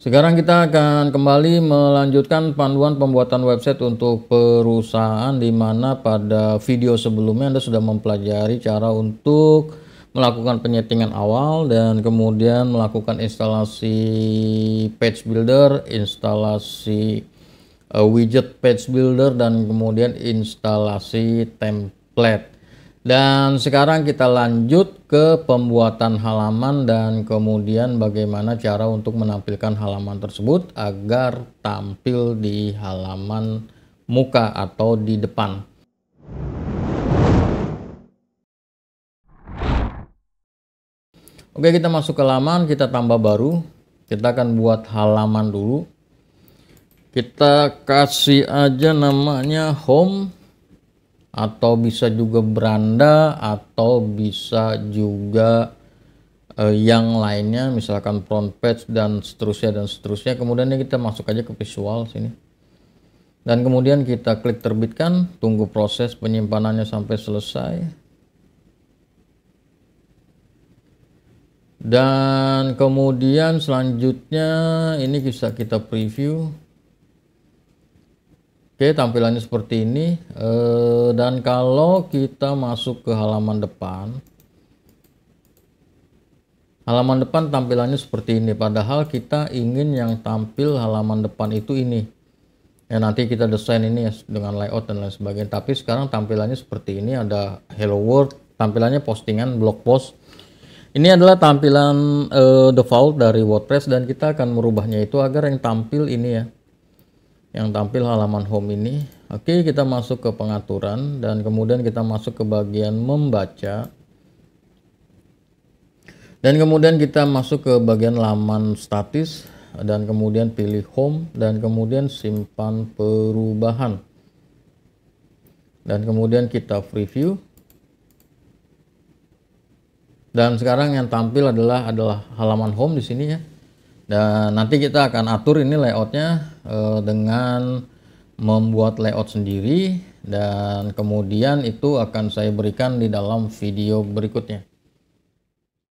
Sekarang kita akan kembali melanjutkan panduan pembuatan website untuk perusahaan di mana pada video sebelumnya Anda sudah mempelajari cara untuk melakukan penyetingan awal dan kemudian melakukan instalasi page builder, instalasi eh, widget page builder dan kemudian instalasi template. Dan sekarang kita lanjut ke pembuatan halaman dan kemudian bagaimana cara untuk menampilkan halaman tersebut agar tampil di halaman muka atau di depan. Oke kita masuk ke laman kita tambah baru. Kita akan buat halaman dulu. Kita kasih aja namanya home atau bisa juga beranda atau bisa juga uh, yang lainnya misalkan front page dan seterusnya dan seterusnya kemudian kita masuk aja ke visual sini dan kemudian kita klik terbitkan tunggu proses penyimpanannya sampai selesai dan kemudian selanjutnya ini bisa kita preview Oke, tampilannya seperti ini. E, dan kalau kita masuk ke halaman depan, halaman depan tampilannya seperti ini. Padahal kita ingin yang tampil halaman depan itu ini. Ya, nanti kita desain ini ya, dengan layout dan lain sebagainya. Tapi sekarang tampilannya seperti ini. Ada Hello World, tampilannya postingan blog post. Ini adalah tampilan e, default dari WordPress dan kita akan merubahnya itu agar yang tampil ini ya yang tampil halaman home ini. Oke, kita masuk ke pengaturan dan kemudian kita masuk ke bagian membaca. Dan kemudian kita masuk ke bagian laman statis dan kemudian pilih home dan kemudian simpan perubahan. Dan kemudian kita preview. Dan sekarang yang tampil adalah adalah halaman home di sini ya. Dan nanti kita akan atur ini layoutnya Eh, dengan membuat layout sendiri dan kemudian itu akan saya berikan di dalam video berikutnya.